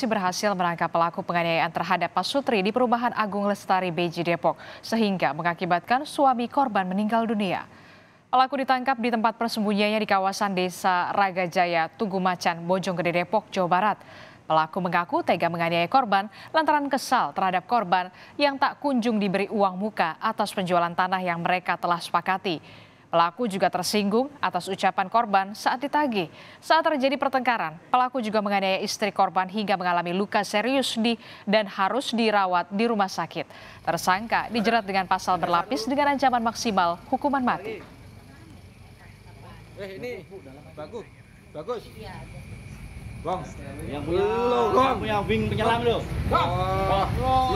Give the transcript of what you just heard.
Polisi berhasil menangkap pelaku penganiayaan terhadap Pasutri di Perumahan Agung Lestari Beji Depok sehingga mengakibatkan suami korban meninggal dunia. Pelaku ditangkap di tempat persembunyiannya di kawasan Desa Ragajaya, Tugu Macan, Bojonggede Depok, Jawa Barat. Pelaku mengaku tega menganiaya korban lantaran kesal terhadap korban yang tak kunjung diberi uang muka atas penjualan tanah yang mereka telah sepakati. Pelaku juga tersinggung atas ucapan korban saat ditagih. Saat terjadi pertengkaran, pelaku juga menganiaya istri korban hingga mengalami luka serius di dan harus dirawat di rumah sakit. Tersangka dijerat dengan pasal berlapis dengan ancaman maksimal hukuman mati. Eh ini bagus, bagus. Bang, yang belum, Bang. Yang wing penyelam lo. Bang.